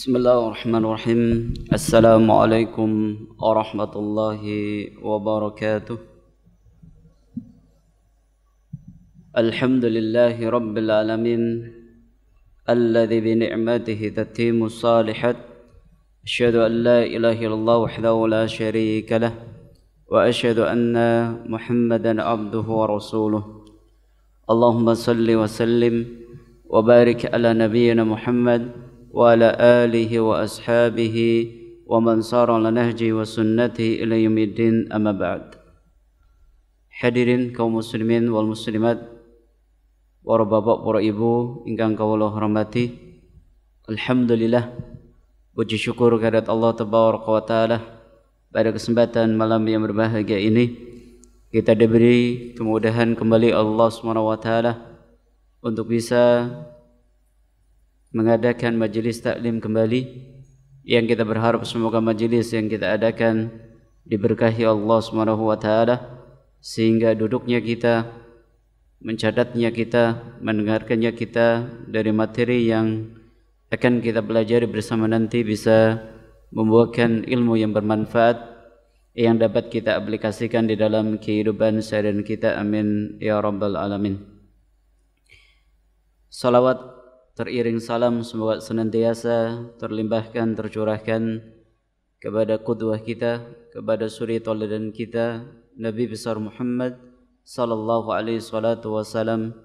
بسم الله الرحمن الرحيم السلام عليكم ورحمة الله وبركاته الحمد لله رب العالمين الذي بنعمته تتم الصالحات أشهد أن لا إله إلا الله وحده لا شريك له وأشهد أن محمدا عبده ورسوله اللهم صل وسلم وبارك على نبينا محمد وعلى آله وأصحابه ومن سار على نهجه وسنته إلى يوم الدين أما بعد Hadirin kaum muslimin wal muslimat Para bapak, para ibu Ingkang kawala hormati Alhamdulillah Puji syukur kehadirat Allah Tabaraka wa Ta'ala Pada kesempatan malam yang berbahagia ini Kita diberi kemudahan kembali Allah SWT Untuk bisa mengadakan majlis taklim kembali yang kita berharap semoga majlis yang kita adakan diberkahi Allah Subhanahu wa taala sehingga duduknya kita mencatatnya kita mendengarkannya kita dari materi yang akan kita pelajari bersama nanti bisa membuahkan ilmu yang bermanfaat yang dapat kita aplikasikan di dalam kehidupan sehari kita amin ya rabbal alamin Salawat teriring salam semoga senantiasa terlimpahkan tercurahkan kepada qudwah kita kepada suri tauladan kita Nabi besar Muhammad sallallahu alaihi wasallam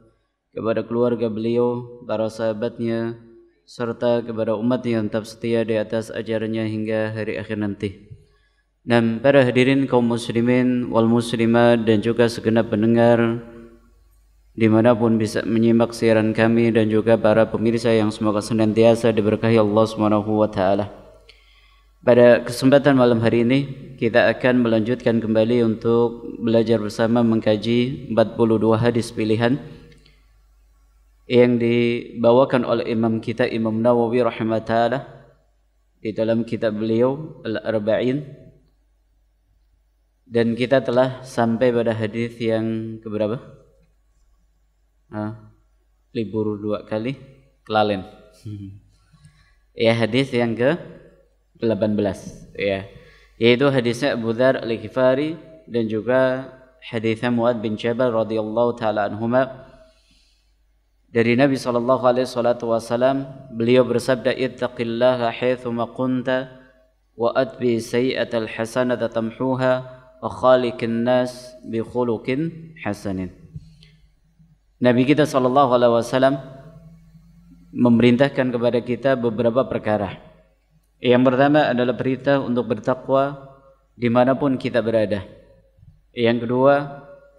kepada keluarga beliau para sahabatnya serta kepada umat yang tetap setia di atas ajarannya hingga hari akhir nanti dan para hadirin kaum muslimin wal muslimat dan juga segenap pendengar dimanapun bisa menyimak siaran kami dan juga para pemirsa yang semoga senantiasa diberkahi Allah Subhanahu wa taala. Pada kesempatan malam hari ini kita akan melanjutkan kembali untuk belajar bersama mengkaji 42 hadis pilihan yang dibawakan oleh imam kita Imam Nawawi rahimahullah di dalam kitab beliau Al-Arba'in dan kita telah sampai pada hadis yang keberapa? Hah? libur dua kali kelalen. ya hadis yang ke 18 ya. Yaitu hadisnya Abu Dhar Al-Ghifari dan juga hadisnya Muad bin Jabal radhiyallahu taala anhuma dari Nabi sallallahu alaihi salatu wasallam beliau bersabda ittaqillaha haitsuma kunta wa atbi sayyi'atal hasanata tamhuha wa khaliqin nas bi khuluqin hasanin. Nabi kita sallallahu Alaihi Wasallam memerintahkan kepada kita beberapa perkara. Yang pertama adalah perintah untuk bertakwa dimanapun kita berada. Yang kedua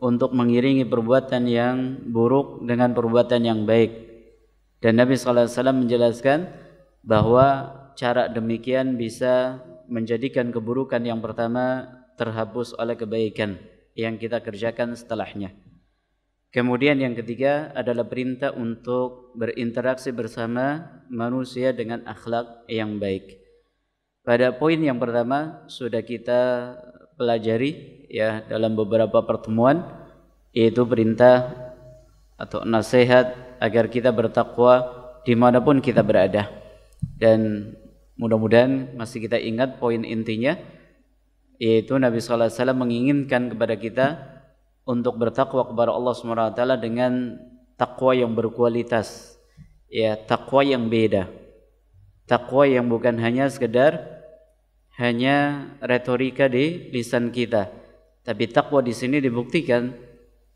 untuk mengiringi perbuatan yang buruk dengan perbuatan yang baik. Dan Nabi sallallahu Alaihi Wasallam menjelaskan bahwa cara demikian bisa menjadikan keburukan yang pertama terhapus oleh kebaikan yang kita kerjakan setelahnya. Kemudian yang ketiga adalah perintah untuk berinteraksi bersama manusia dengan akhlak yang baik. Pada poin yang pertama sudah kita pelajari ya dalam beberapa pertemuan yaitu perintah atau nasihat agar kita bertakwa dimanapun kita berada dan mudah-mudahan masih kita ingat poin intinya yaitu Nabi SAW menginginkan kepada kita untuk bertakwa kepada Allah Subhanahu wa taala dengan takwa yang berkualitas. Ya, takwa yang beda. Takwa yang bukan hanya sekedar hanya retorika di lisan kita, tapi takwa di sini dibuktikan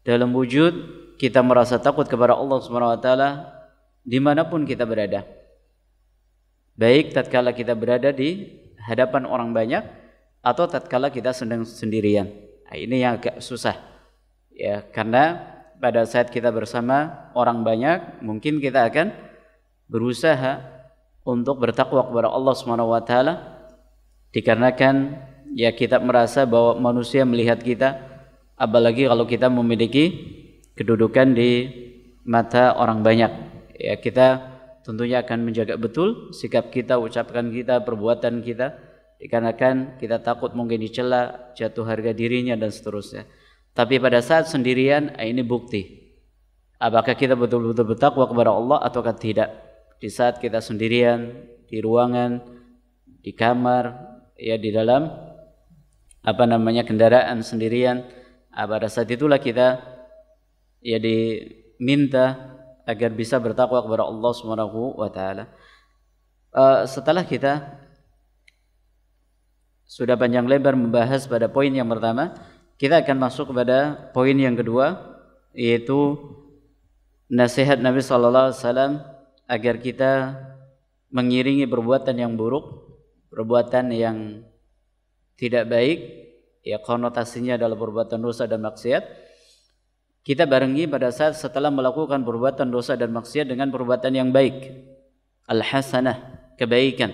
dalam wujud kita merasa takut kepada Allah Subhanahu wa taala dimanapun kita berada. Baik tatkala kita berada di hadapan orang banyak atau tatkala kita sedang sendirian. Nah, ini yang agak susah ya karena pada saat kita bersama orang banyak mungkin kita akan berusaha untuk bertakwa kepada Allah Subhanahu wa taala dikarenakan ya kita merasa bahwa manusia melihat kita apalagi kalau kita memiliki kedudukan di mata orang banyak ya kita tentunya akan menjaga betul sikap kita ucapkan kita perbuatan kita dikarenakan kita takut mungkin dicela jatuh harga dirinya dan seterusnya tapi pada saat sendirian eh, ini bukti. Apakah kita betul-betul bertakwa kepada Allah atau tidak? Di saat kita sendirian di ruangan, di kamar, ya di dalam apa namanya kendaraan sendirian, ah, pada saat itulah kita ya diminta agar bisa bertakwa kepada Allah Subhanahu wa taala. Eh, setelah kita sudah panjang lebar membahas pada poin yang pertama kita akan masuk kepada poin yang kedua yaitu nasihat Nabi sallallahu alaihi wasallam agar kita mengiringi perbuatan yang buruk, perbuatan yang tidak baik, ya konotasinya adalah perbuatan dosa dan maksiat. Kita barengi pada saat setelah melakukan perbuatan dosa dan maksiat dengan perbuatan yang baik. Al-hasanah, kebaikan.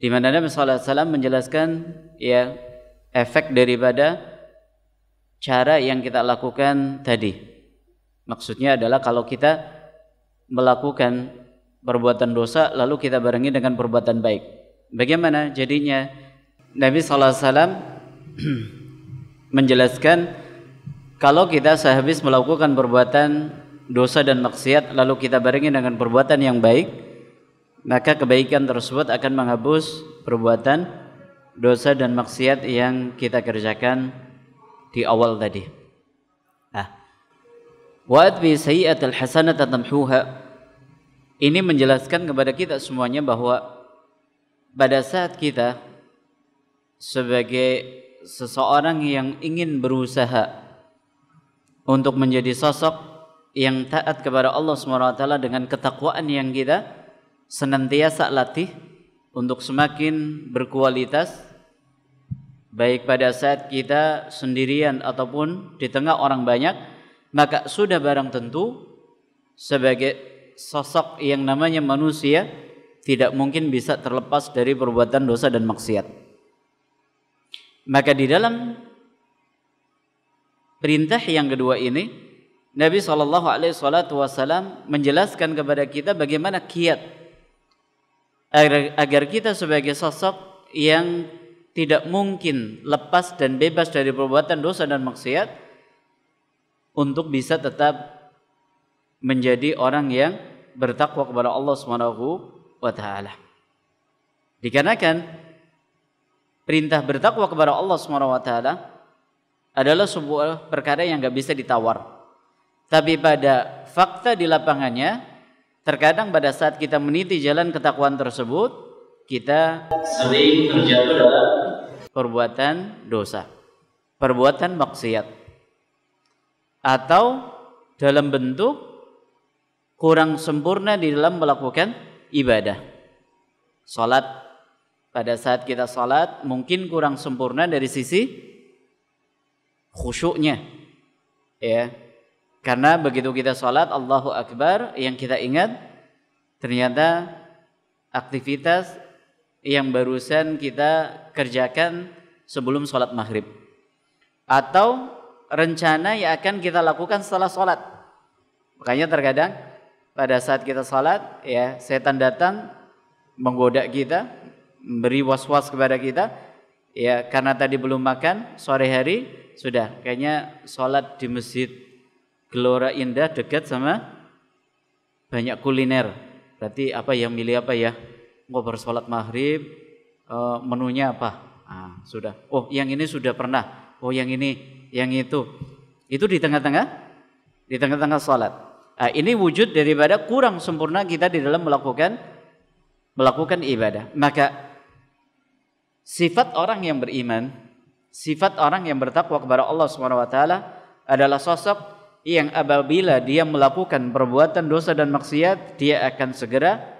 Di mana Nabi sallallahu alaihi wasallam menjelaskan ya efek daripada cara yang kita lakukan tadi. Maksudnya adalah kalau kita melakukan perbuatan dosa lalu kita barengi dengan perbuatan baik. Bagaimana jadinya? Nabi Sallallahu Alaihi Wasallam menjelaskan kalau kita sehabis melakukan perbuatan dosa dan maksiat lalu kita barengi dengan perbuatan yang baik maka kebaikan tersebut akan menghapus perbuatan dosa dan maksiat yang kita kerjakan di awal tadi. Nah, wa'adbi sayyiatul hasanata tamhuha. Ini menjelaskan kepada kita semuanya bahwa pada saat kita sebagai seseorang yang ingin berusaha untuk menjadi sosok yang taat kepada Allah SWT dengan ketakwaan yang kita senantiasa latih untuk semakin berkualitas baik pada saat kita sendirian ataupun di tengah orang banyak, maka sudah barang tentu sebagai sosok yang namanya manusia tidak mungkin bisa terlepas dari perbuatan dosa dan maksiat. Maka di dalam perintah yang kedua ini Nabi saw menjelaskan kepada kita bagaimana kiat agar, agar kita sebagai sosok yang tidak mungkin lepas dan bebas dari perbuatan dosa dan maksiat untuk bisa tetap menjadi orang yang bertakwa kepada Allah Subhanahu wa taala. Dikarenakan perintah bertakwa kepada Allah Subhanahu wa taala adalah sebuah perkara yang nggak bisa ditawar. Tapi pada fakta di lapangannya, terkadang pada saat kita meniti jalan ketakwaan tersebut, kita sering terjatuh dalam perbuatan dosa, perbuatan maksiat, atau dalam bentuk kurang sempurna di dalam melakukan ibadah. Salat pada saat kita salat mungkin kurang sempurna dari sisi khusyuknya. Ya. Karena begitu kita salat Allahu Akbar yang kita ingat ternyata aktivitas yang barusan kita kerjakan sebelum sholat maghrib atau rencana yang akan kita lakukan setelah sholat makanya terkadang pada saat kita sholat ya setan datang menggoda kita memberi was-was kepada kita ya karena tadi belum makan sore hari sudah kayaknya sholat di masjid Gelora Indah dekat sama banyak kuliner berarti apa yang milih apa ya mau bersolat maghrib eh, menunya apa nah, sudah oh yang ini sudah pernah oh yang ini yang itu itu di tengah-tengah di tengah-tengah sholat nah, ini wujud daripada kurang sempurna kita di dalam melakukan melakukan ibadah maka sifat orang yang beriman sifat orang yang bertakwa kepada Allah Subhanahu wa taala adalah sosok yang apabila dia melakukan perbuatan dosa dan maksiat, dia akan segera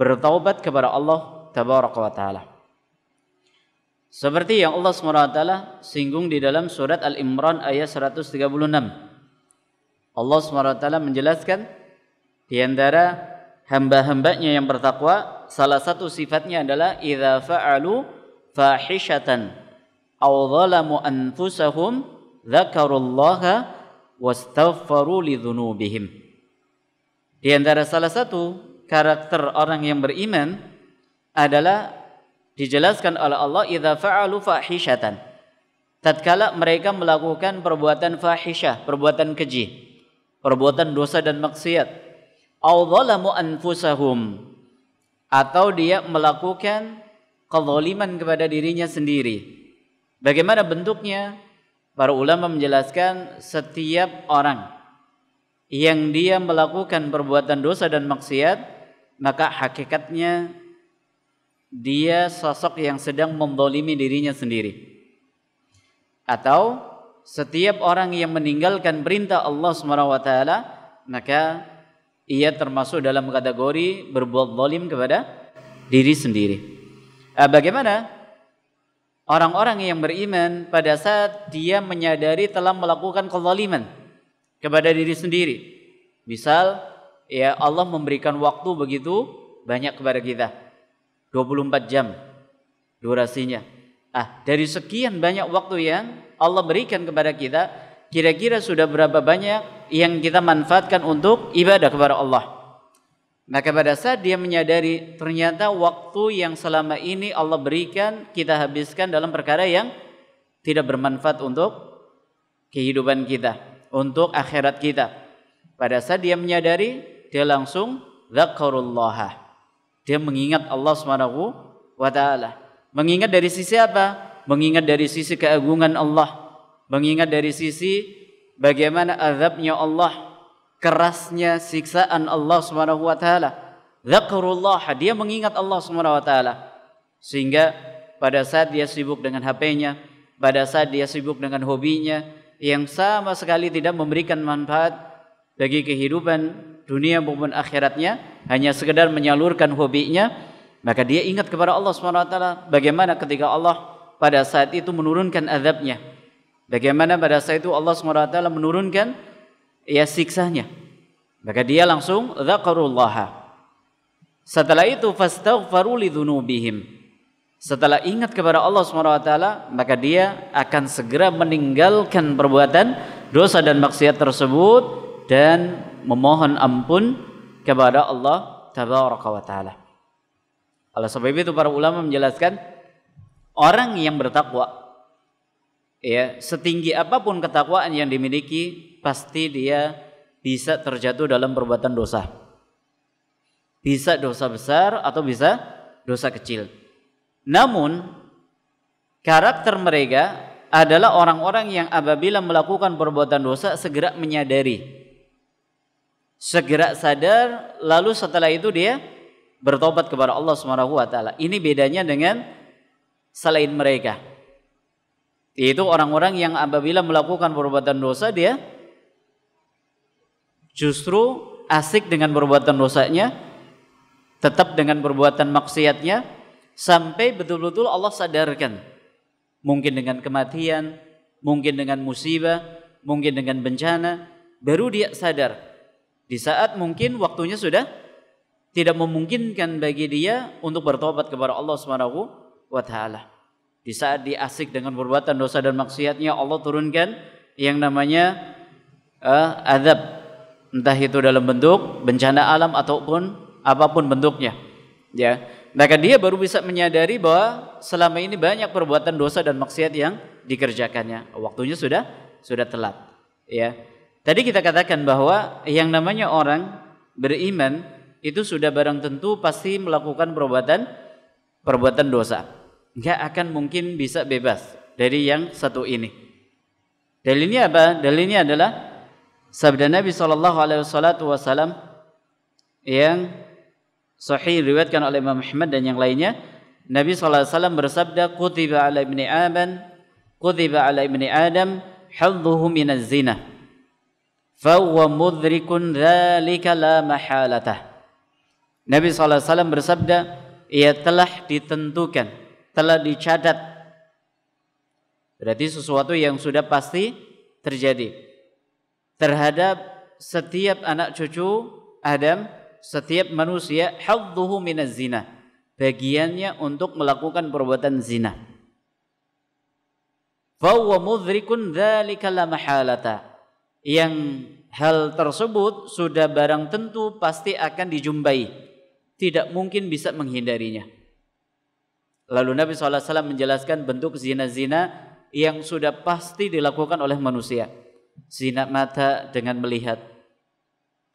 bertaubat kepada Allah tabaraka wa taala. Seperti yang Allah SWT singgung di dalam surat Al-Imran ayat 136. Allah SWT menjelaskan di antara hamba-hambanya yang bertakwa salah satu sifatnya adalah idza fa'alu fahishatan aw zalamu anfusahum dzakarullaha wastaghfaru lidhunubihim. Di antara salah satu karakter orang yang beriman adalah dijelaskan oleh Allah idza fa'alu fahishatan tatkala mereka melakukan perbuatan fahisyah perbuatan keji perbuatan dosa dan maksiat au zalamu anfusahum atau dia melakukan kezaliman kepada dirinya sendiri bagaimana bentuknya para ulama menjelaskan setiap orang yang dia melakukan perbuatan dosa dan maksiat maka hakikatnya dia sosok yang sedang membolimi dirinya sendiri. Atau setiap orang yang meninggalkan perintah Allah SWT, maka ia termasuk dalam kategori berbuat dolim kepada diri sendiri. Ah, bagaimana orang-orang yang beriman pada saat dia menyadari telah melakukan kezaliman kepada diri sendiri? Misal ya Allah memberikan waktu begitu banyak kepada kita. 24 jam durasinya. Ah, dari sekian banyak waktu yang Allah berikan kepada kita, kira-kira sudah berapa banyak yang kita manfaatkan untuk ibadah kepada Allah? Maka pada saat dia menyadari ternyata waktu yang selama ini Allah berikan kita habiskan dalam perkara yang tidak bermanfaat untuk kehidupan kita, untuk akhirat kita. Pada saat dia menyadari dia langsung zakarullah. Dia mengingat Allah Subhanahu wa taala. Mengingat dari sisi apa? Mengingat dari sisi keagungan Allah. Mengingat dari sisi bagaimana azabnya Allah, kerasnya siksaan Allah Subhanahu wa taala. dia mengingat Allah Subhanahu wa taala. Sehingga pada saat dia sibuk dengan HP-nya, pada saat dia sibuk dengan hobinya yang sama sekali tidak memberikan manfaat bagi kehidupan dunia maupun akhiratnya hanya sekedar menyalurkan hobinya maka dia ingat kepada Allah SWT bagaimana ketika Allah pada saat itu menurunkan azabnya bagaimana pada saat itu Allah SWT menurunkan ya siksanya maka dia langsung zakarullah setelah itu fastaghfaru lidzunubihim setelah ingat kepada Allah SWT maka dia akan segera meninggalkan perbuatan dosa dan maksiat tersebut dan memohon ampun kepada Allah tabaraka wa taala. Oleh sebab itu para ulama menjelaskan orang yang bertakwa ya setinggi apapun ketakwaan yang dimiliki pasti dia bisa terjatuh dalam perbuatan dosa. Bisa dosa besar atau bisa dosa kecil. Namun karakter mereka adalah orang-orang yang apabila melakukan perbuatan dosa segera menyadari segera sadar lalu setelah itu dia bertobat kepada Allah Subhanahu wa taala. Ini bedanya dengan selain mereka. Yaitu orang-orang yang apabila melakukan perbuatan dosa dia justru asik dengan perbuatan dosanya, tetap dengan perbuatan maksiatnya sampai betul-betul Allah sadarkan. Mungkin dengan kematian, mungkin dengan musibah, mungkin dengan bencana, baru dia sadar di saat mungkin waktunya sudah tidak memungkinkan bagi dia untuk bertobat kepada Allah Subhanahu wa taala. Di saat dia asik dengan perbuatan dosa dan maksiatnya Allah turunkan yang namanya uh, azab entah itu dalam bentuk bencana alam ataupun apapun bentuknya ya maka dia baru bisa menyadari bahwa selama ini banyak perbuatan dosa dan maksiat yang dikerjakannya waktunya sudah sudah telat ya Tadi kita katakan bahwa yang namanya orang beriman itu sudah barang tentu pasti melakukan perbuatan perbuatan dosa. Enggak akan mungkin bisa bebas dari yang satu ini. Dalilnya apa? Dalilnya adalah sabda Nabi sallallahu alaihi wasallam yang sahih riwayatkan oleh Imam Ahmad dan yang lainnya Nabi SAW bersabda kutiba ala ibni Adam kutiba ala ibni Adam hadduhu minaz zina fawwa mudrikun dhalika la mahalatah. Nabi SAW bersabda, ia telah ditentukan, telah dicatat. Berarti sesuatu yang sudah pasti terjadi. Terhadap setiap anak cucu Adam, setiap manusia, hadduhu minaz zina. Bagiannya untuk melakukan perbuatan zina. fawwa mudrikun dhalika la mahalatah yang hal tersebut sudah barang tentu pasti akan dijumpai. Tidak mungkin bisa menghindarinya. Lalu Nabi SAW menjelaskan bentuk zina-zina yang sudah pasti dilakukan oleh manusia. Zina mata dengan melihat.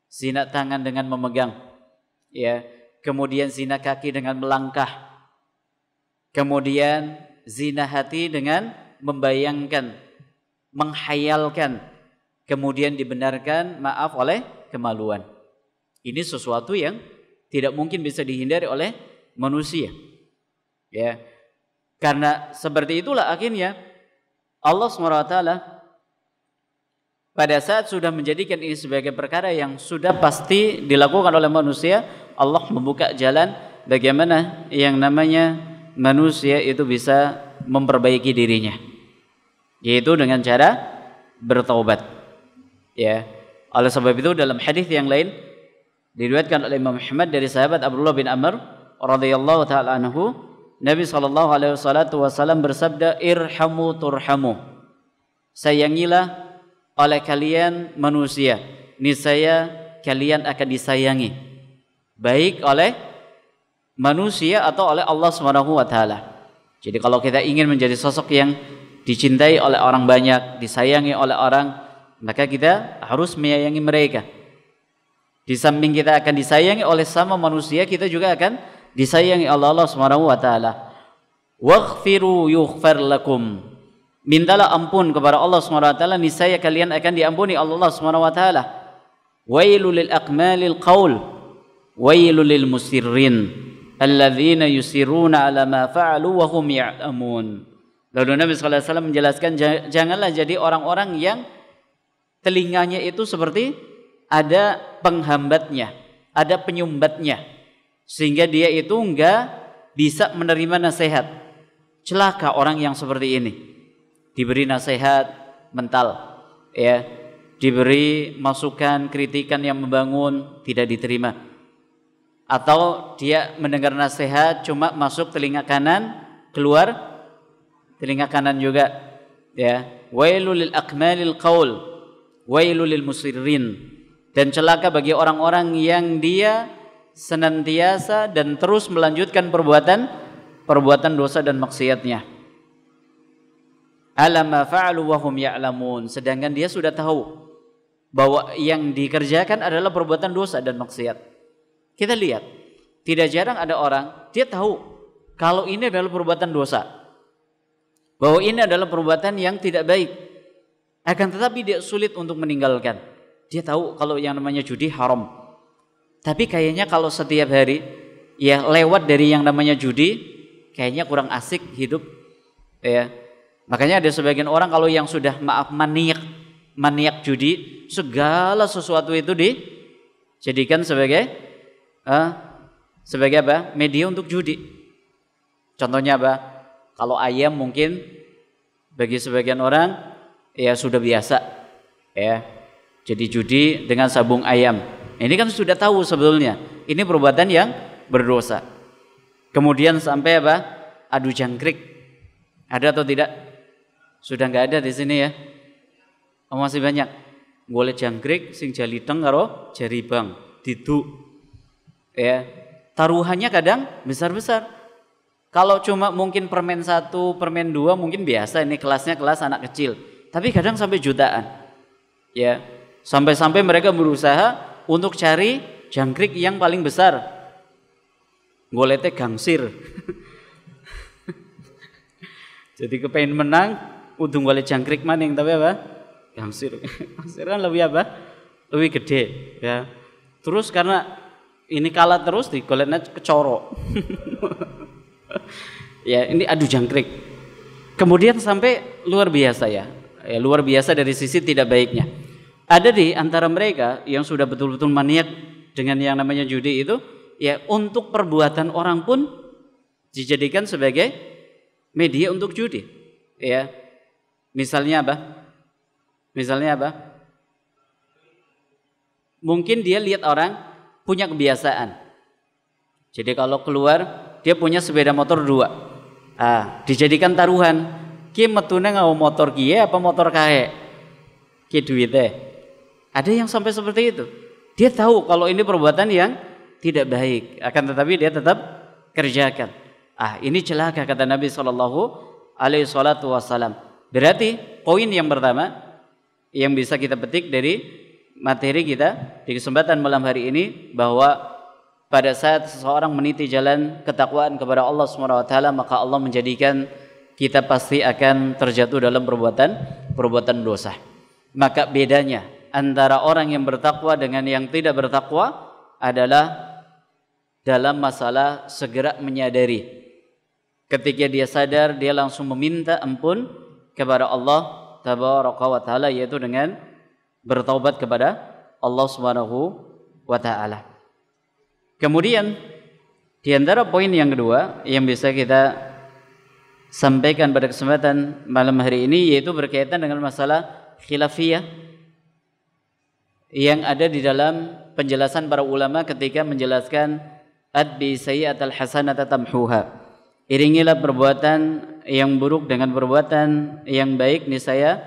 Zina tangan dengan memegang. Ya, kemudian zina kaki dengan melangkah. Kemudian zina hati dengan membayangkan, menghayalkan kemudian dibenarkan maaf oleh kemaluan. Ini sesuatu yang tidak mungkin bisa dihindari oleh manusia. Ya. Karena seperti itulah akhirnya Allah SWT pada saat sudah menjadikan ini sebagai perkara yang sudah pasti dilakukan oleh manusia, Allah membuka jalan bagaimana yang namanya manusia itu bisa memperbaiki dirinya. Yaitu dengan cara bertaubat. Ya. Oleh sebab itu dalam hadis yang lain diriwayatkan oleh Imam Muhammad dari sahabat Abdullah bin Amr radhiyallahu taala anhu Nabi sallallahu alaihi wasallam bersabda irhamu turhamu sayangilah oleh kalian manusia niscaya kalian akan disayangi baik oleh manusia atau oleh Allah Subhanahu wa taala jadi kalau kita ingin menjadi sosok yang dicintai oleh orang banyak disayangi oleh orang maka kita harus menyayangi mereka. Di samping kita akan disayangi oleh sama manusia, kita juga akan disayangi Allah Allah Subhanahu wa taala. Waghfiru yughfar lakum. Mintalah ampun kepada Allah Subhanahu wa taala, niscaya kalian akan diampuni Allah Allah Subhanahu wa taala. Wailul lil aqmalil qaul. Wailul lil musirrin alladzina yusiruna ala ma fa'alu wa hum ya'lamun. Lalu Nabi sallallahu alaihi wasallam menjelaskan janganlah jadi orang-orang yang telinganya itu seperti ada penghambatnya, ada penyumbatnya. Sehingga dia itu enggak bisa menerima nasihat. Celaka orang yang seperti ini. Diberi nasihat mental, ya. Diberi masukan, kritikan yang membangun tidak diterima. Atau dia mendengar nasihat cuma masuk telinga kanan, keluar telinga kanan juga, ya. Wailul akmalil qaul wailulil musirin dan celaka bagi orang-orang yang dia senantiasa dan terus melanjutkan perbuatan perbuatan dosa dan maksiatnya alama fa'alu wahum sedangkan dia sudah tahu bahwa yang dikerjakan adalah perbuatan dosa dan maksiat kita lihat tidak jarang ada orang dia tahu kalau ini adalah perbuatan dosa bahwa ini adalah perbuatan yang tidak baik akan tetapi dia sulit untuk meninggalkan. Dia tahu kalau yang namanya judi haram. Tapi kayaknya kalau setiap hari ya lewat dari yang namanya judi, kayaknya kurang asik hidup. Ya. Makanya ada sebagian orang kalau yang sudah maaf maniak maniak judi, segala sesuatu itu dijadikan sebagai uh, sebagai apa? Media untuk judi. Contohnya apa? Kalau ayam mungkin bagi sebagian orang ya sudah biasa ya jadi judi dengan sabung ayam ini kan sudah tahu sebetulnya ini perbuatan yang berdosa kemudian sampai apa adu jangkrik ada atau tidak sudah nggak ada di sini ya oh, masih banyak boleh jangkrik sing jaliteng karo bang ditu ya taruhannya kadang besar-besar kalau cuma mungkin permen satu permen dua mungkin biasa ini kelasnya kelas anak kecil tapi kadang sampai jutaan. Ya. Sampai-sampai mereka berusaha untuk cari jangkrik yang paling besar. Golete gangsir. Jadi kepengen menang, udung golete jangkrik maning tapi apa? Gangsir. Gangsir kan lebih apa? Lebih gede, ya. Terus karena ini kalah terus di goletnya kecoro. ya, ini adu jangkrik. Kemudian sampai luar biasa ya ya, luar biasa dari sisi tidak baiknya. Ada di antara mereka yang sudah betul-betul maniak dengan yang namanya judi itu, ya untuk perbuatan orang pun dijadikan sebagai media untuk judi. Ya. Misalnya apa? Misalnya apa? Mungkin dia lihat orang punya kebiasaan. Jadi kalau keluar dia punya sepeda motor dua, ah, dijadikan taruhan ki metune nggawa motor kiye ya, apa motor kae ki duite ada yang sampai seperti itu dia tahu kalau ini perbuatan yang tidak baik akan tetapi dia tetap kerjakan ah ini celaka kata Nabi Shallallahu alaihi salatu wasallam berarti poin yang pertama yang bisa kita petik dari materi kita di kesempatan malam hari ini bahwa pada saat seseorang meniti jalan ketakwaan kepada Allah Subhanahu wa taala maka Allah menjadikan kita pasti akan terjatuh dalam perbuatan perbuatan dosa. Maka bedanya antara orang yang bertakwa dengan yang tidak bertakwa adalah dalam masalah segera menyadari. Ketika dia sadar, dia langsung meminta ampun kepada Allah tabaraka wa taala yaitu dengan bertaubat kepada Allah Subhanahu wa taala. Kemudian di antara poin yang kedua yang bisa kita sampaikan pada kesempatan malam hari ini yaitu berkaitan dengan masalah khilafiyah yang ada di dalam penjelasan para ulama ketika menjelaskan adbi sayyi'at al-hasanat tamhuha. Iringilah perbuatan yang buruk dengan perbuatan yang baik niscaya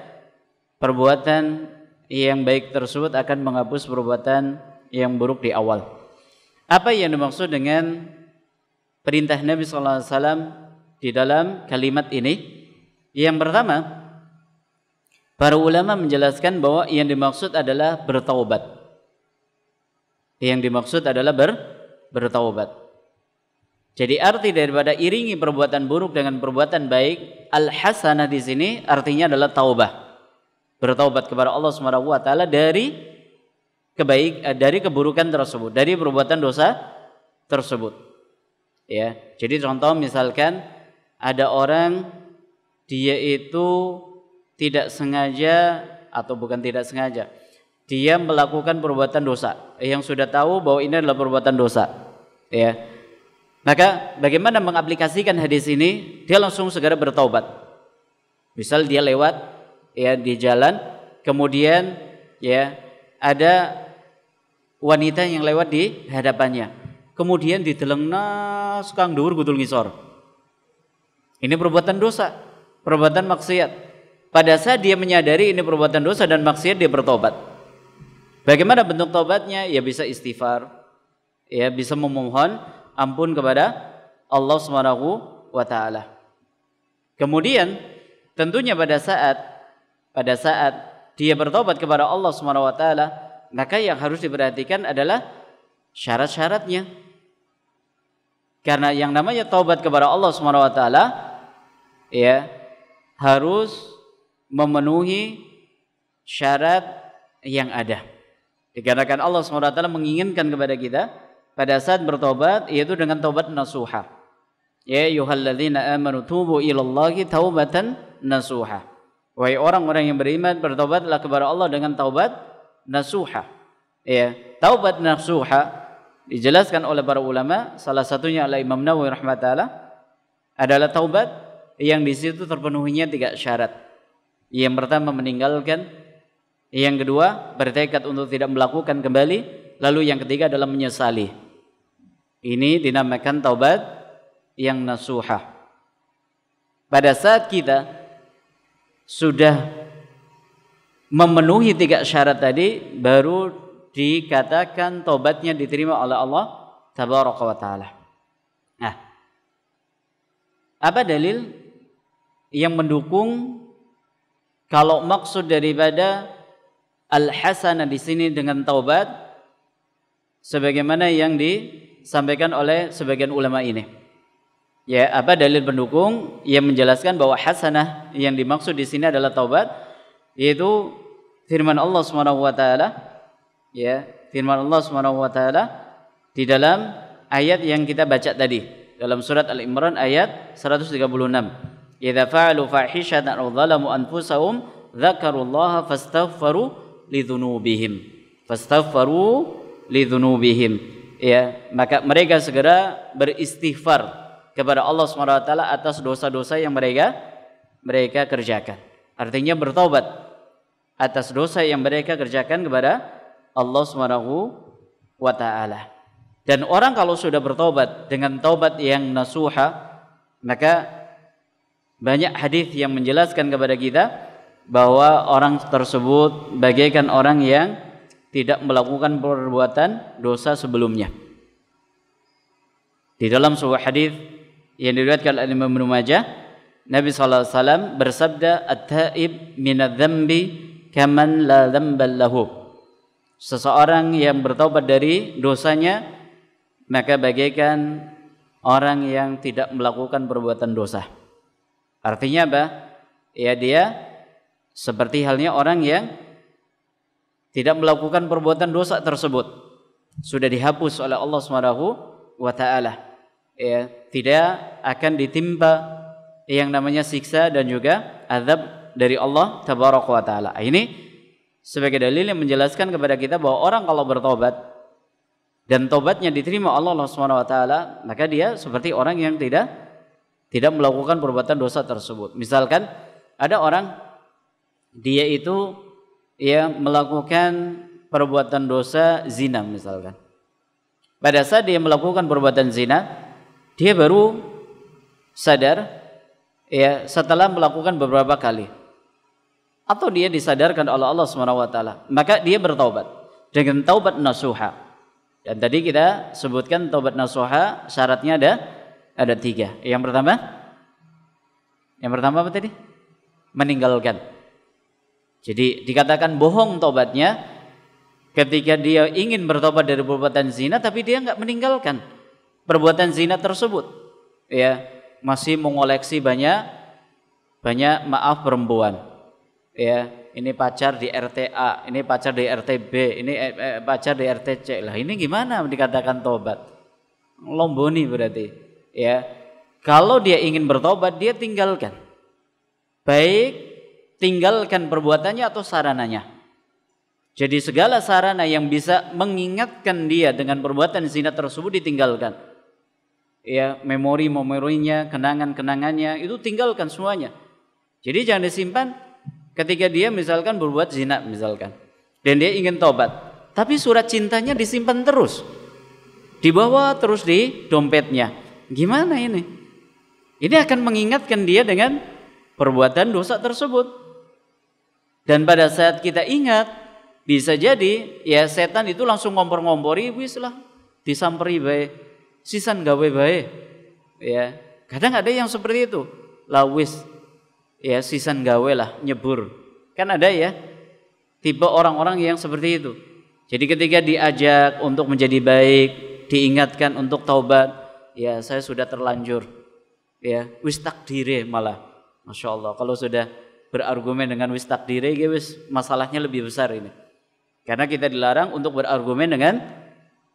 perbuatan yang baik tersebut akan menghapus perbuatan yang buruk di awal. Apa yang dimaksud dengan perintah Nabi saw di dalam kalimat ini. Yang pertama, para ulama menjelaskan bahwa yang dimaksud adalah bertaubat. Yang dimaksud adalah ber, bertaubat. Jadi arti daripada iringi perbuatan buruk dengan perbuatan baik, al-hasanah di sini artinya adalah taubah. Bertaubat kepada Allah Subhanahu wa taala dari kebaik eh, dari keburukan tersebut, dari perbuatan dosa tersebut. Ya. Jadi contoh misalkan ada orang dia itu tidak sengaja atau bukan tidak sengaja dia melakukan perbuatan dosa yang sudah tahu bahwa ini adalah perbuatan dosa ya maka bagaimana mengaplikasikan hadis ini dia langsung segera bertaubat misal dia lewat ya di jalan kemudian ya ada wanita yang lewat di hadapannya kemudian ditelengna sekang dhuwur gudul ngisor ini perbuatan dosa, perbuatan maksiat. Pada saat dia menyadari ini perbuatan dosa dan maksiat dia bertobat. Bagaimana bentuk tobatnya? Ya bisa istighfar, ya bisa memohon ampun kepada Allah Subhanahu wa taala. Kemudian tentunya pada saat pada saat dia bertobat kepada Allah Subhanahu wa taala, maka yang harus diperhatikan adalah syarat-syaratnya. Karena yang namanya tobat kepada Allah Subhanahu wa taala ya harus memenuhi syarat yang ada. Dikarenakan Allah SWT menginginkan kepada kita pada saat bertobat yaitu dengan tobat nasuha. Ya ayyuhalladzina amanu tubu ilallahi taubatan nasuha. Wahai orang-orang yang beriman bertobatlah kepada Allah dengan taubat nasuha. Ya, taubat nasuha dijelaskan oleh para ulama salah satunya oleh Imam Nawawi rahimahullah adalah taubat yang di situ terpenuhinya tiga syarat. Yang pertama meninggalkan, yang kedua bertekad untuk tidak melakukan kembali, lalu yang ketiga adalah menyesali. Ini dinamakan taubat yang nasuha. Pada saat kita sudah memenuhi tiga syarat tadi, baru dikatakan taubatnya diterima oleh Allah Tabaraka wa taala. Nah, apa dalil yang mendukung kalau maksud daripada al-hasanah di sini dengan taubat sebagaimana yang disampaikan oleh sebagian ulama ini. Ya, apa dalil pendukung yang menjelaskan bahwa hasanah yang dimaksud di sini adalah taubat yaitu firman Allah Subhanahu wa taala ya, firman Allah Subhanahu wa taala di dalam ayat yang kita baca tadi dalam surat Al-Imran ayat 136 idza fa'alu fahishatan aw zalamu anfusahum dzakarullaha fastaghfaru لذنوبهم, fastaghfaru لذنوبهم, ya maka mereka segera beristighfar kepada Allah Subhanahu wa taala atas dosa-dosa yang mereka mereka kerjakan artinya bertobat atas dosa yang mereka kerjakan kepada Allah Subhanahu wa taala dan orang kalau sudah bertobat dengan taubat yang nasuha maka banyak hadis yang menjelaskan kepada kita bahwa orang tersebut bagaikan orang yang tidak melakukan perbuatan dosa sebelumnya. Di dalam sebuah hadis yang diriwayatkan oleh Imam Ibnu Majah, Nabi sallallahu alaihi wasallam bersabda, "At-ta'ib min dzambi kaman la dzamba lahu." Seseorang yang bertobat dari dosanya maka bagaikan orang yang tidak melakukan perbuatan dosa. Artinya apa? Ya dia seperti halnya orang yang tidak melakukan perbuatan dosa tersebut sudah dihapus oleh Allah Subhanahu wa taala. Ya, tidak akan ditimpa yang namanya siksa dan juga azab dari Allah tabaraka wa taala. Nah, ini sebagai dalil yang menjelaskan kepada kita bahwa orang kalau bertobat dan tobatnya diterima Allah Subhanahu wa taala, maka dia seperti orang yang tidak tidak melakukan perbuatan dosa tersebut. Misalkan ada orang dia itu ya melakukan perbuatan dosa zina misalkan. Pada saat dia melakukan perbuatan zina, dia baru sadar ya setelah melakukan beberapa kali. Atau dia disadarkan oleh Allah Subhanahu wa taala, maka dia bertobat dengan taubat nasuha. Dan tadi kita sebutkan taubat nasuha syaratnya ada ada tiga. Yang pertama? Yang pertama apa tadi? Meninggalkan. Jadi dikatakan bohong tobatnya ketika dia ingin bertobat dari perbuatan zina tapi dia nggak meninggalkan perbuatan zina tersebut. Ya, masih mengoleksi banyak banyak maaf perempuan. Ya, ini pacar di RTA, ini pacar di RTB, ini eh, eh, pacar di RTC. Lah ini gimana dikatakan tobat? Lomboni berarti ya kalau dia ingin bertobat dia tinggalkan baik tinggalkan perbuatannya atau sarananya jadi segala sarana yang bisa mengingatkan dia dengan perbuatan zina tersebut ditinggalkan ya memori memorinya kenangan kenangannya itu tinggalkan semuanya jadi jangan disimpan ketika dia misalkan berbuat zina misalkan dan dia ingin tobat tapi surat cintanya disimpan terus dibawa terus di dompetnya Gimana ini? Ini akan mengingatkan dia dengan perbuatan dosa tersebut. Dan pada saat kita ingat, bisa jadi ya setan itu langsung ngompor-ngompori, wis lah, disamperi baik, sisan gawe baik. Ya, kadang ada yang seperti itu. Lawis, ya sisan gawe lah, nyebur. Kan ada ya, tipe orang-orang yang seperti itu. Jadi ketika diajak untuk menjadi baik, diingatkan untuk taubat, ya saya sudah terlanjur ya wis takdire malah masya Allah kalau sudah berargumen dengan wis takdire ya wis masalahnya lebih besar ini karena kita dilarang untuk berargumen dengan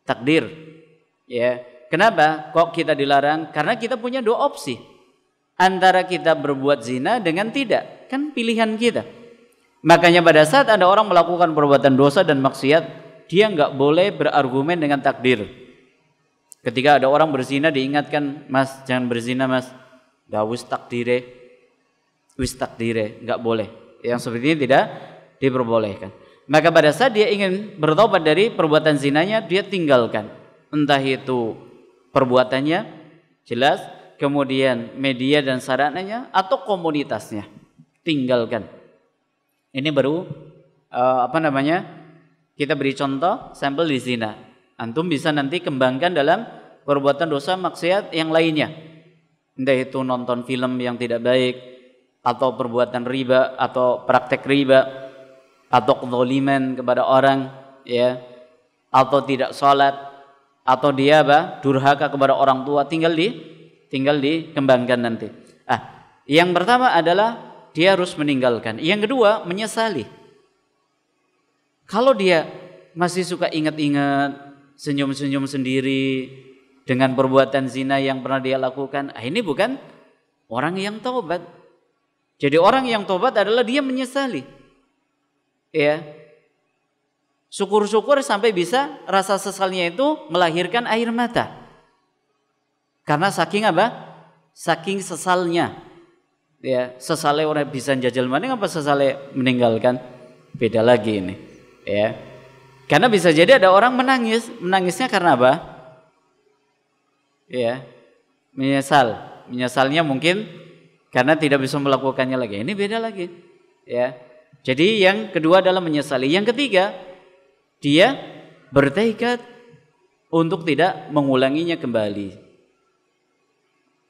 takdir ya kenapa kok kita dilarang karena kita punya dua opsi antara kita berbuat zina dengan tidak kan pilihan kita makanya pada saat ada orang melakukan perbuatan dosa dan maksiat dia nggak boleh berargumen dengan takdir Ketika ada orang berzina diingatkan, "Mas, jangan berzina, Mas." Dah wis takdire. Wis takdire, enggak boleh. Yang seperti ini tidak diperbolehkan. Maka pada saat dia ingin bertobat dari perbuatan zinanya, dia tinggalkan. Entah itu perbuatannya jelas, kemudian media dan sarananya atau komunitasnya. Tinggalkan. Ini baru eh, apa namanya? Kita beri contoh sampel di zina Antum bisa nanti kembangkan dalam perbuatan dosa maksiat yang lainnya. Entah itu nonton film yang tidak baik, atau perbuatan riba, atau praktek riba, atau kezoliman kepada orang, ya, atau tidak sholat, atau dia apa? Durhaka kepada orang tua, tinggal di tinggal dikembangkan nanti. Ah, yang pertama adalah dia harus meninggalkan. Yang kedua, menyesali. Kalau dia masih suka ingat-ingat senyum-senyum sendiri dengan perbuatan zina yang pernah dia lakukan. Ah, ini bukan orang yang tobat Jadi orang yang tobat adalah dia menyesali. Ya. Syukur-syukur sampai bisa rasa sesalnya itu melahirkan air mata. Karena saking apa? Saking sesalnya. Ya, sesale orang bisa jajal maning apa sesale meninggalkan? Beda lagi ini. Ya. Karena bisa jadi ada orang menangis, menangisnya karena apa? Ya, menyesal. Menyesalnya mungkin karena tidak bisa melakukannya lagi. Ini beda lagi. Ya. Jadi yang kedua adalah menyesali. Yang ketiga, dia bertekad untuk tidak mengulanginya kembali.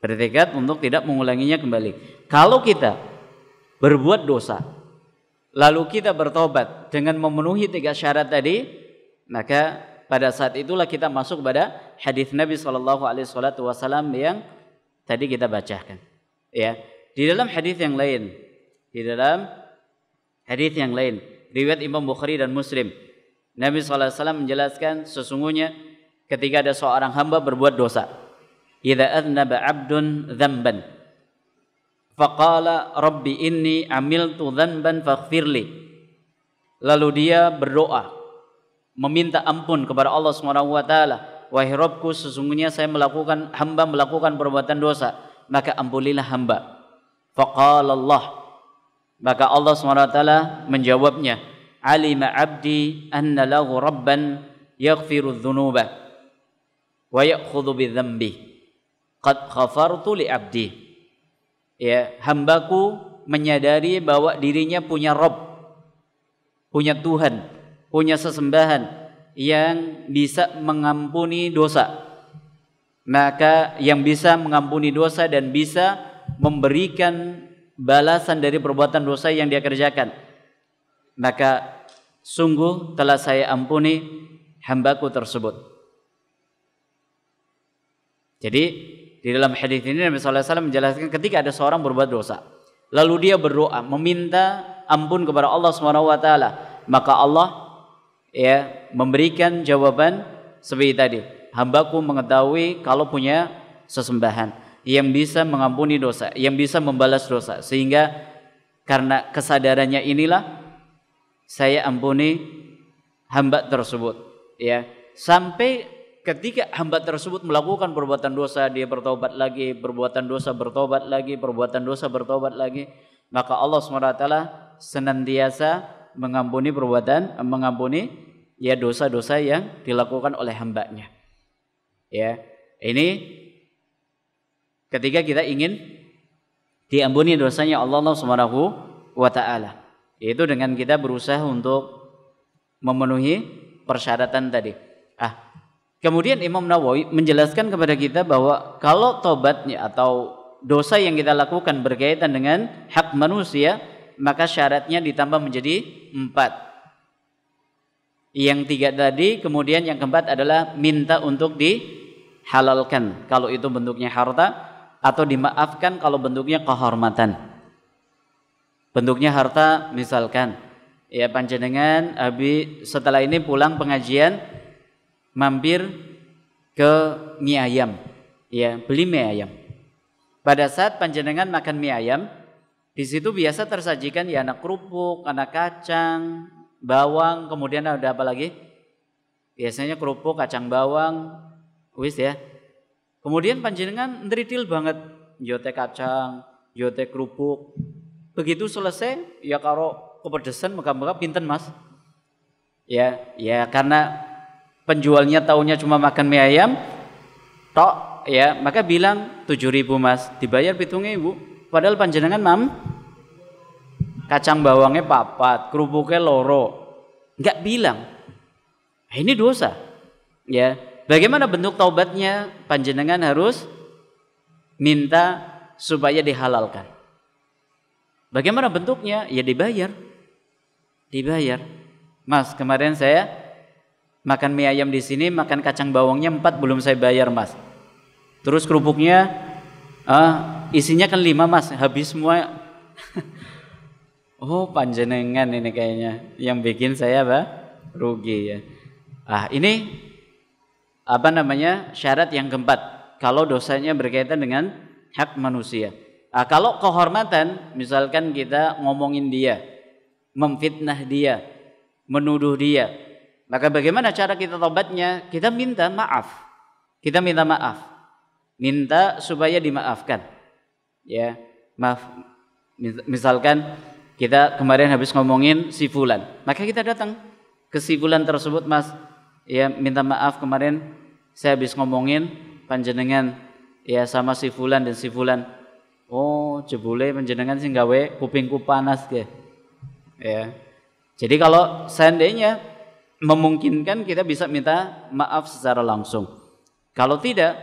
Bertekad untuk tidak mengulanginya kembali. Kalau kita berbuat dosa, lalu kita bertobat dengan memenuhi tiga syarat tadi, maka pada saat itulah kita masuk pada hadis Nabi Shallallahu Alaihi Wasallam yang tadi kita bacakan. Ya, di dalam hadis yang lain, di dalam hadis yang lain, riwayat Imam Bukhari dan Muslim, Nabi Shallallahu Alaihi Wasallam menjelaskan sesungguhnya ketika ada seorang hamba berbuat dosa, idza abdun dzamban Faqala rabbi inni amiltu dhanban faghfirli. Lalu dia berdoa meminta ampun kepada Allah Swt. wa Wahai Rabbku, sesungguhnya saya melakukan hamba melakukan perbuatan dosa, maka ampunilah hamba. Faqala Allah. Maka Allah Swt. menjawabnya, "Alima 'abdi anna lahu rabban yaghfiru dhunuba wa ya'khudhu bi dzambi. Qad tu li 'abdi." ya hambaku menyadari bahwa dirinya punya Rob punya Tuhan punya sesembahan yang bisa mengampuni dosa maka yang bisa mengampuni dosa dan bisa memberikan balasan dari perbuatan dosa yang dia kerjakan maka sungguh telah saya ampuni hambaku tersebut jadi di dalam hadis ini Nabi SAW menjelaskan ketika ada seorang berbuat dosa, lalu dia berdoa meminta ampun kepada Allah swt maka Allah ya memberikan jawaban seperti tadi. Hambaku mengetahui kalau punya sesembahan yang bisa mengampuni dosa, yang bisa membalas dosa. Sehingga karena kesadarannya inilah saya ampuni hamba tersebut. Ya, sampai ketika hamba tersebut melakukan perbuatan dosa, dia bertobat lagi, perbuatan dosa bertobat lagi, perbuatan dosa bertobat lagi, maka Allah SWT senantiasa mengampuni perbuatan, mengampuni ya dosa-dosa yang dilakukan oleh hambanya. Ya, ini ketika kita ingin diampuni dosanya Allah Subhanahu wa taala. Yaitu dengan kita berusaha untuk memenuhi persyaratan tadi. Kemudian Imam Nawawi menjelaskan kepada kita bahwa kalau tobatnya atau dosa yang kita lakukan berkaitan dengan hak manusia, maka syaratnya ditambah menjadi empat. Yang tiga tadi, kemudian yang keempat adalah minta untuk dihalalkan. Kalau itu bentuknya harta, atau dimaafkan kalau bentuknya kehormatan. Bentuknya harta misalkan, ya panjenengan Abi setelah ini pulang pengajian mampir ke mie ayam, ya beli mie ayam. Pada saat panjenengan makan mie ayam, di situ biasa tersajikan ya anak kerupuk, anak kacang, bawang, kemudian ada apa lagi? Biasanya kerupuk, kacang bawang, wis ya. Kemudian panjenengan ngeritil banget, jote kacang, jote kerupuk. Begitu selesai, ya kalau kepedesan megap-megap pinten mas. Ya, ya karena penjualnya tahunya cuma makan mie ayam tok ya maka bilang 7000 mas dibayar pitungnya ibu padahal panjenengan mam kacang bawangnya papat kerupuknya loro nggak bilang nah, ini dosa ya bagaimana bentuk taubatnya panjenengan harus minta supaya dihalalkan bagaimana bentuknya ya dibayar dibayar mas kemarin saya makan mie ayam di sini, makan kacang bawangnya empat belum saya bayar mas. Terus kerupuknya uh, isinya kan lima mas, habis semua. oh panjenengan ini kayaknya yang bikin saya apa? Rugi ya. Ah ini apa namanya syarat yang keempat kalau dosanya berkaitan dengan hak manusia. Ah, kalau kehormatan misalkan kita ngomongin dia, memfitnah dia, menuduh dia, maka bagaimana cara kita tobatnya? Kita minta maaf. Kita minta maaf. Minta supaya dimaafkan. Ya, maaf. Misalkan kita kemarin habis ngomongin si fulan, maka kita datang ke si fulan tersebut, Mas. Ya, minta maaf kemarin saya habis ngomongin panjenengan ya sama si fulan dan si fulan. Oh, jebule panjenengan singgawe gawe kupingku panas ke. Ya. ya. Jadi kalau seandainya memungkinkan kita bisa minta maaf secara langsung. Kalau tidak,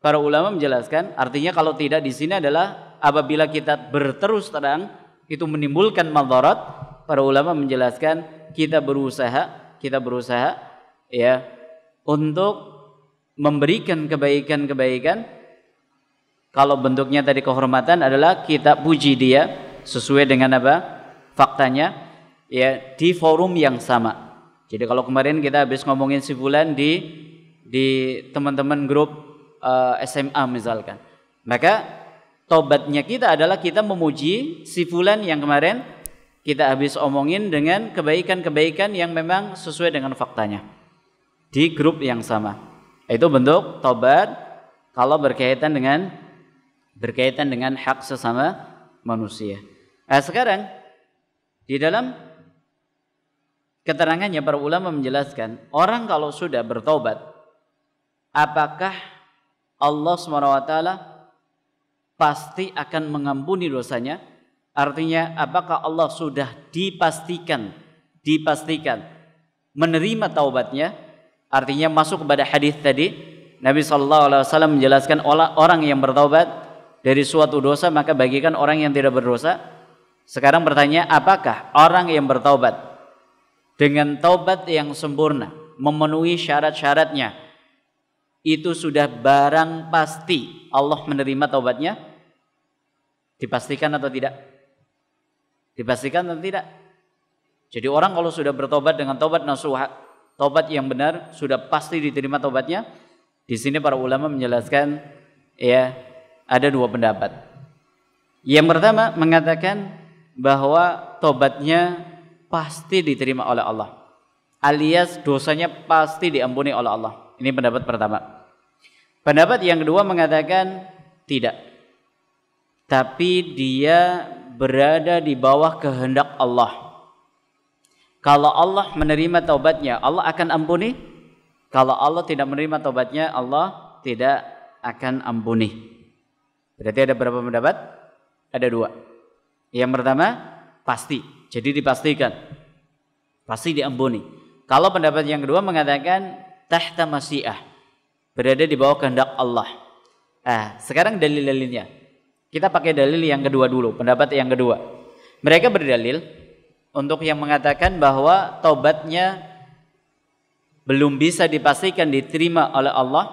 para ulama menjelaskan artinya kalau tidak di sini adalah apabila kita berterus terang itu menimbulkan madarat, para ulama menjelaskan kita berusaha, kita berusaha ya untuk memberikan kebaikan-kebaikan kalau bentuknya tadi kehormatan adalah kita puji dia sesuai dengan apa faktanya ya di forum yang sama jadi kalau kemarin kita habis ngomongin si Fulan di di teman-teman grup uh, eh, SMA misalkan. Maka tobatnya kita adalah kita memuji si fulan yang kemarin kita habis omongin dengan kebaikan-kebaikan yang memang sesuai dengan faktanya di grup yang sama. Itu bentuk tobat kalau berkaitan dengan berkaitan dengan hak sesama manusia. Nah, sekarang di dalam Keterangannya para ulama menjelaskan, orang kalau sudah bertobat, apakah Allah SWT pasti akan mengampuni dosanya? Artinya apakah Allah sudah dipastikan, dipastikan menerima taubatnya? Artinya masuk kepada hadis tadi, Nabi SAW menjelaskan orang yang bertaubat dari suatu dosa maka bagikan orang yang tidak berdosa. Sekarang bertanya apakah orang yang bertaubat dengan taubat yang sempurna, memenuhi syarat-syaratnya, itu sudah barang pasti Allah menerima taubatnya? Dipastikan atau tidak? Dipastikan atau tidak? Jadi orang kalau sudah bertobat dengan taubat nasuha, taubat yang benar sudah pasti diterima taubatnya. Di sini para ulama menjelaskan ya ada dua pendapat. Yang pertama mengatakan bahwa tobatnya pasti diterima oleh Allah. Alias dosanya pasti diampuni oleh Allah. Ini pendapat pertama. Pendapat yang kedua mengatakan tidak. Tapi dia berada di bawah kehendak Allah. Kalau Allah menerima taubatnya, Allah akan ampuni. Kalau Allah tidak menerima taubatnya, Allah tidak akan ampuni. Berarti ada berapa pendapat? Ada dua. Yang pertama, pasti jadi dipastikan pasti diampuni. Kalau pendapat yang kedua mengatakan tahta masyiah berada di bawah kehendak Allah. Ah, sekarang dalil-dalilnya. Kita pakai dalil yang kedua dulu, pendapat yang kedua. Mereka berdalil untuk yang mengatakan bahwa taubatnya belum bisa dipastikan diterima oleh Allah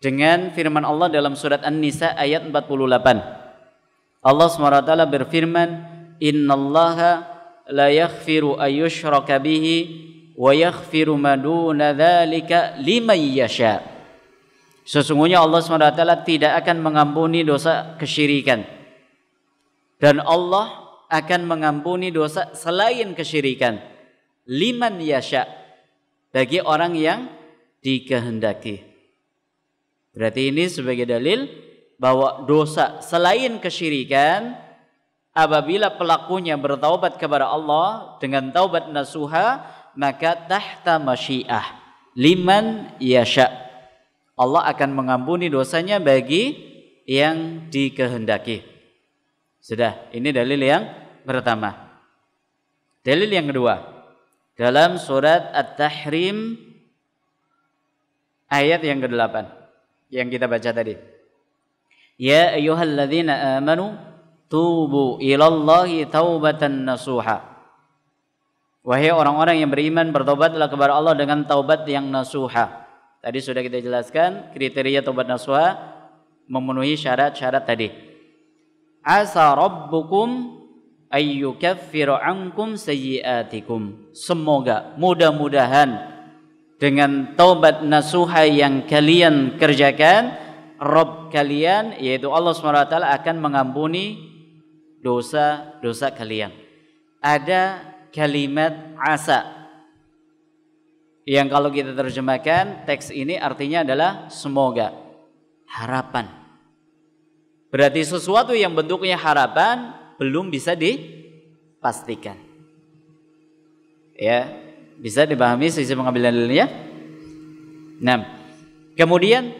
dengan firman Allah dalam surat An-Nisa ayat 48. Allah SWT berfirman, innallaha la yaghfiru ayyushraka bihi wa yaghfiru maduna duna dzalika liman yasha Sesungguhnya Allah SWT tidak akan mengampuni dosa kesyirikan dan Allah akan mengampuni dosa selain kesyirikan liman yasha bagi orang yang dikehendaki. Berarti ini sebagai dalil bahwa dosa selain kesyirikan apabila pelakunya bertaubat kepada Allah dengan taubat nasuha maka tahta masyiah liman yasha Allah akan mengampuni dosanya bagi yang dikehendaki sudah ini dalil yang pertama dalil yang kedua dalam surat At-Tahrim ayat yang ke-8 yang kita baca tadi Ya ayyuhalladzina amanu tubu ilallahi taubatan nasuha wahai orang-orang yang beriman bertobatlah kepada Allah dengan taubat yang nasuha tadi sudah kita jelaskan kriteria taubat nasuha memenuhi syarat-syarat tadi asa rabbukum ayyukaffiru ankum sayyiatikum semoga mudah-mudahan dengan taubat nasuha yang kalian kerjakan Rob kalian yaitu Allah SWT akan mengampuni dosa-dosa kalian. Ada kalimat asa yang kalau kita terjemahkan teks ini artinya adalah semoga harapan. Berarti sesuatu yang bentuknya harapan belum bisa dipastikan. Ya, bisa dipahami sisi pengambilan dalilnya? Ya. Nah, kemudian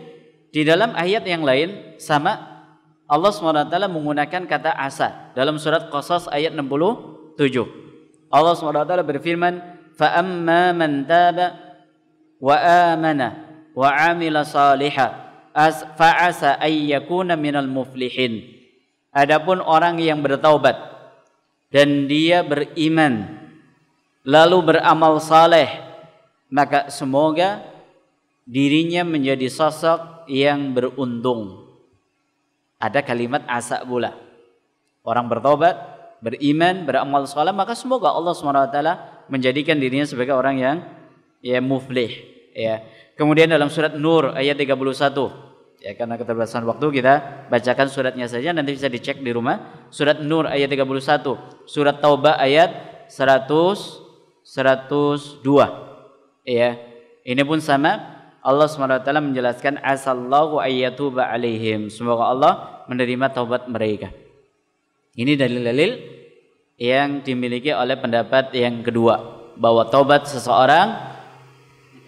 di dalam ayat yang lain sama Allah SWT menggunakan kata asa dalam surat Qasas ayat 67. Allah SWT berfirman, فَأَمَّا مَنْ taba وَآمَنَ وَعَمِلَ wa 'amila saliha يَكُونَ مِنَ الْمُفْلِحِينَ Adapun orang yang bertaubat dan dia beriman lalu beramal saleh, maka semoga dirinya menjadi sosok yang beruntung ada kalimat asa pula. Orang bertobat, beriman, beramal soleh, maka semoga Allah Swt menjadikan dirinya sebagai orang yang ya muflih. Ya. Kemudian dalam surat Nur ayat 31 ya karena keterbatasan waktu kita bacakan suratnya saja nanti bisa dicek di rumah surat Nur ayat 31 surat Taubah ayat 100 102 ya ini pun sama Allah SWT menjelaskan asallahu ayyatuba alaihim. Semoga Allah menerima taubat mereka. Ini dalil-dalil yang dimiliki oleh pendapat yang kedua bahwa taubat seseorang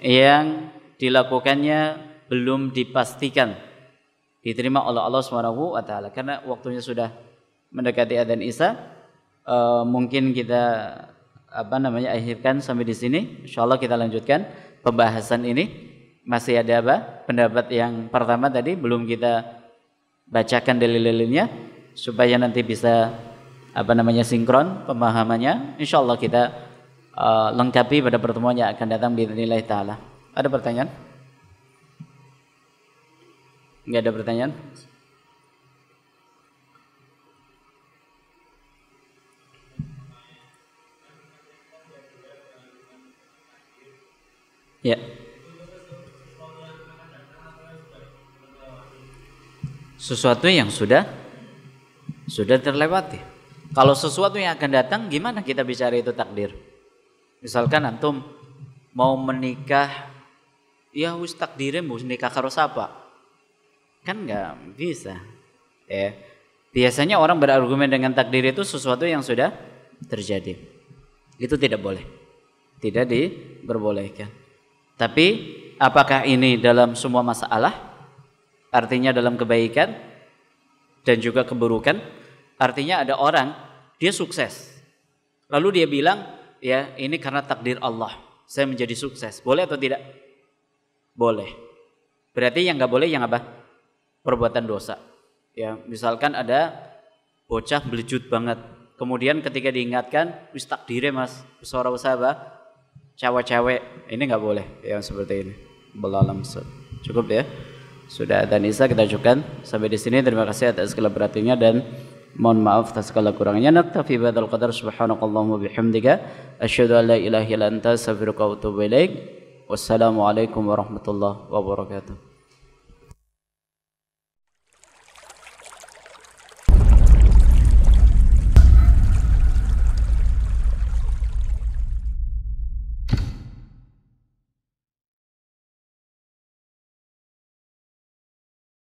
yang dilakukannya belum dipastikan diterima oleh Allah Swt karena waktunya sudah mendekati adzan Isa E, mungkin kita apa namanya akhirkan sampai di sini. Insyaallah kita lanjutkan pembahasan ini masih ada apa? Pendapat yang pertama tadi belum kita bacakan dalil-dalilnya supaya nanti bisa apa namanya sinkron pemahamannya. Insya Allah kita uh, lengkapi pada pertemuan yang akan datang nilai taala. Ada pertanyaan? Enggak ada pertanyaan? Ya. Yeah. sesuatu yang sudah sudah terlewati. Kalau sesuatu yang akan datang, gimana kita bicara itu takdir? Misalkan antum mau menikah, ya wis takdirnya mau nikah karo siapa? Kan nggak bisa. Ya. Biasanya orang berargumen dengan takdir itu sesuatu yang sudah terjadi. Itu tidak boleh. Tidak diperbolehkan. Tapi apakah ini dalam semua masalah? artinya dalam kebaikan dan juga keburukan. Artinya ada orang dia sukses. Lalu dia bilang, ya ini karena takdir Allah. Saya menjadi sukses. Boleh atau tidak? Boleh. Berarti yang nggak boleh yang apa? Perbuatan dosa. Ya, misalkan ada bocah belejut banget. Kemudian ketika diingatkan, wis takdire ya, mas, suara usaha cewek-cewek, ini nggak boleh. yang seperti ini. belalang Cukup ya. Sudah dan Isa kita cukupkan sampai di sini. Terima kasih atas segala perhatiannya dan mohon maaf atas segala kurangnya. Naktafi badal qadar subhanakallahumma bihamdika asyhadu an la ilaha illa anta astaghfiruka wa atubu ilaik. Wassalamualaikum warahmatullahi wabarakatuh.